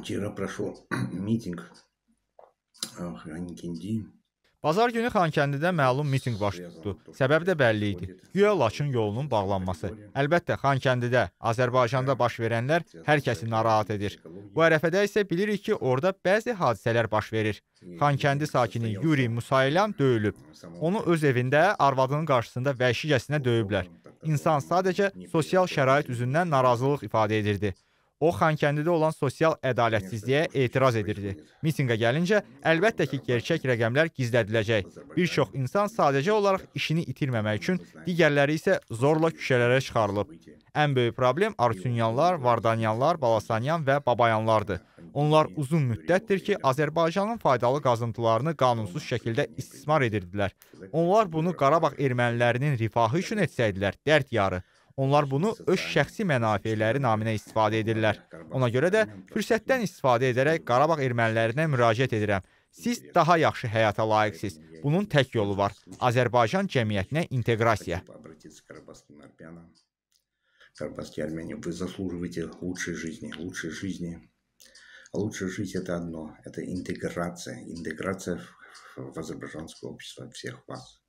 Vчера прошел митинг Xankəndi. Bazar günü Xankəndidə məlum mitinq baş tutdu. Səbəb də bəlli idi. Güya Laçın yolunun bağlanması. Əlbəttə Xankəndidə, Azərbaycanda baş verənlər hər kəsi narahat edir. Bu ərəfədə isə bilirik ki, orada bəzi hadisələr baş verir. Xankəndi sakini Yuri Musaylan döyülüb. Onu öz evində arvadının qarşısında vəhşicəsinə döyüblər. İnsan sadəcə sosial şərait üzündən narazılıq ifadə edirdi. O Xankəndidə olan sosial ədalətsizliyə etiraz edirdi. Mitinqə gəlincə, əlbəttə ki, gerçək rəqəmlər gizlədiləcək. Bir çox insan sadəcə olaraq işini itirməmək üçün, digərləri isə zorla küçələrə çıxarılıb. Ən böyük problem Artunyanlar, Vardanyanlar, Balasanyan və Babayanlardır. Onlar uzun müddətdir ki, Azərbaycanın faydalı qazıntılarını qanunsuz şəkildə istismar edirdilər. Onlar bunu Qarabağ ermənilərinin rifahı üçün etsəydilər, dərd yarı. Onlar bunu öz şəxsi mənafeləri naminə istifadə edirlər. Ona görə də fürsətdən istifadə edərək Qarabağ ermənilərinə müraciət edirəm. Siz daha yaxşı həyata layiqsiniz. Bunun tək yolu var. Azərbaycan cəmiyyətinə inteqrasiya. Карабахские армяне, вы заслуживаете лучшей жизни, лучшей жизни. Лучше жить это одно, это интеграция, интеграция в азербайджанское общество всех вас.